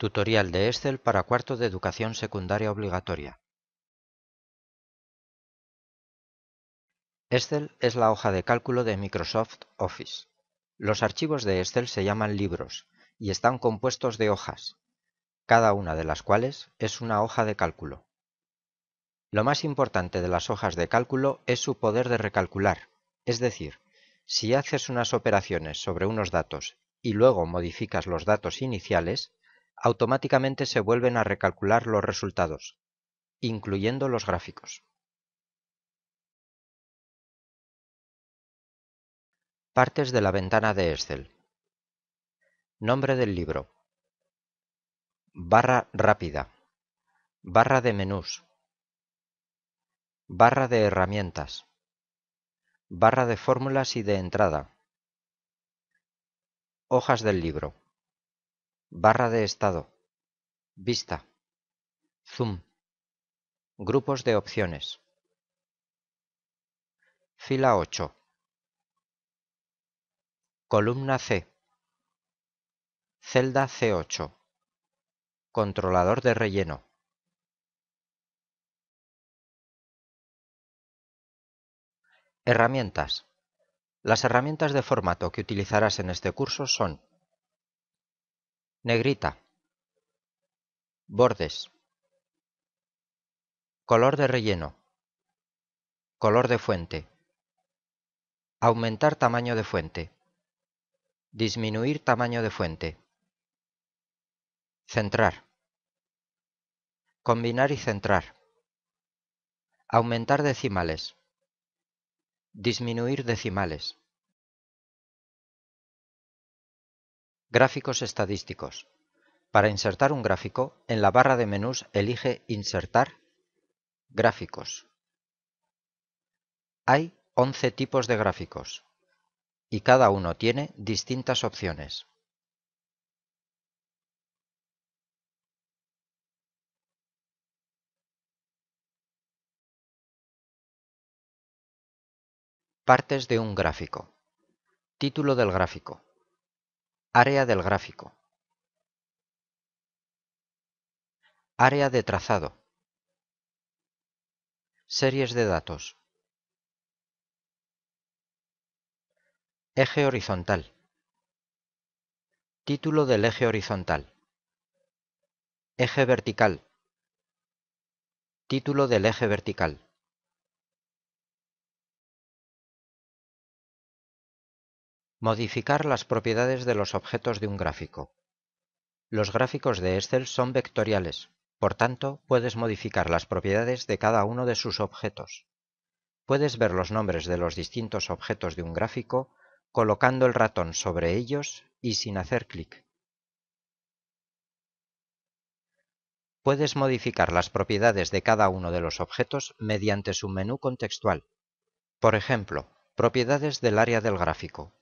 Tutorial de Excel para cuarto de educación secundaria obligatoria. Excel es la hoja de cálculo de Microsoft Office. Los archivos de Excel se llaman libros y están compuestos de hojas, cada una de las cuales es una hoja de cálculo. Lo más importante de las hojas de cálculo es su poder de recalcular, es decir, si haces unas operaciones sobre unos datos y luego modificas los datos iniciales, automáticamente se vuelven a recalcular los resultados, incluyendo los gráficos. Partes de la ventana de Excel. Nombre del libro. Barra rápida. Barra de menús. Barra de herramientas. Barra de fórmulas y de entrada. Hojas del libro barra de estado, vista, zoom, grupos de opciones. Fila 8. Columna C. Celda C8. Controlador de relleno. Herramientas. Las herramientas de formato que utilizarás en este curso son Negrita Bordes Color de relleno Color de fuente Aumentar tamaño de fuente Disminuir tamaño de fuente Centrar Combinar y centrar Aumentar decimales Disminuir decimales Gráficos estadísticos. Para insertar un gráfico, en la barra de menús elige Insertar, Gráficos. Hay 11 tipos de gráficos y cada uno tiene distintas opciones. Partes de un gráfico. Título del gráfico. Área del gráfico. Área de trazado. Series de datos. Eje horizontal. Título del eje horizontal. Eje vertical. Título del eje vertical. Modificar las propiedades de los objetos de un gráfico. Los gráficos de Excel son vectoriales, por tanto puedes modificar las propiedades de cada uno de sus objetos. Puedes ver los nombres de los distintos objetos de un gráfico colocando el ratón sobre ellos y sin hacer clic. Puedes modificar las propiedades de cada uno de los objetos mediante su menú contextual. Por ejemplo, propiedades del área del gráfico,